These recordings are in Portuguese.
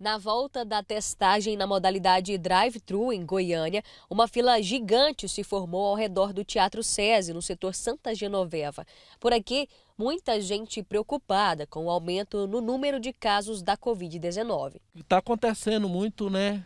Na volta da testagem na modalidade drive-thru em Goiânia, uma fila gigante se formou ao redor do Teatro SESI, no setor Santa Genoveva. Por aqui, muita gente preocupada com o aumento no número de casos da Covid-19. Está acontecendo muito, né?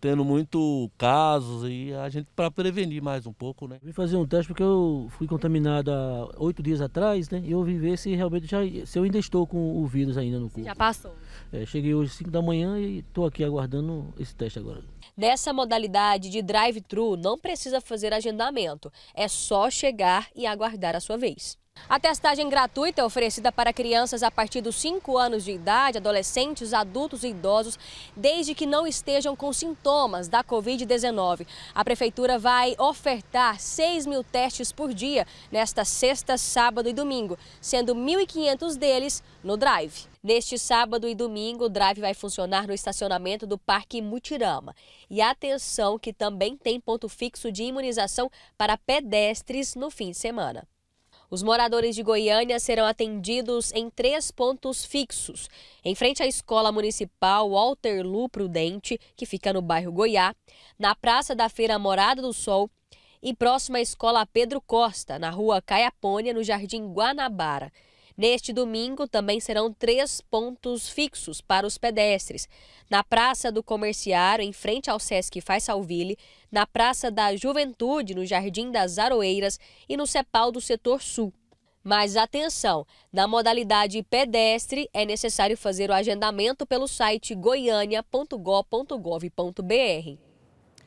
tendo muito casos e a gente para prevenir mais um pouco, né? Vim fazer um teste porque eu fui contaminado há oito dias atrás, né? E eu vim ver se realmente já, se eu ainda estou com o vírus ainda no corpo. Já passou. É, cheguei hoje às 5 da manhã e estou aqui aguardando esse teste agora. Nessa modalidade de drive-thru, não precisa fazer agendamento, é só chegar e aguardar a sua vez. A testagem gratuita é oferecida para crianças a partir dos 5 anos de idade, adolescentes, adultos e idosos, desde que não estejam com sintomas da Covid-19. A Prefeitura vai ofertar 6 mil testes por dia nesta sexta, sábado e domingo, sendo 1.500 deles no Drive. Neste sábado e domingo, o drive vai funcionar no estacionamento do Parque Mutirama. E atenção que também tem ponto fixo de imunização para pedestres no fim de semana. Os moradores de Goiânia serão atendidos em três pontos fixos, em frente à Escola Municipal Walter Lu Prudente, que fica no bairro Goiá, na Praça da Feira Morada do Sol e próxima à Escola Pedro Costa, na rua Caiapônia, no Jardim Guanabara. Neste domingo também serão três pontos fixos para os pedestres: na Praça do Comerciário, em frente ao Sesc Faz Salville, na Praça da Juventude, no Jardim das Aroeiras e no Cepal do Setor Sul. Mas atenção, na modalidade pedestre é necessário fazer o agendamento pelo site goiania.gov.br.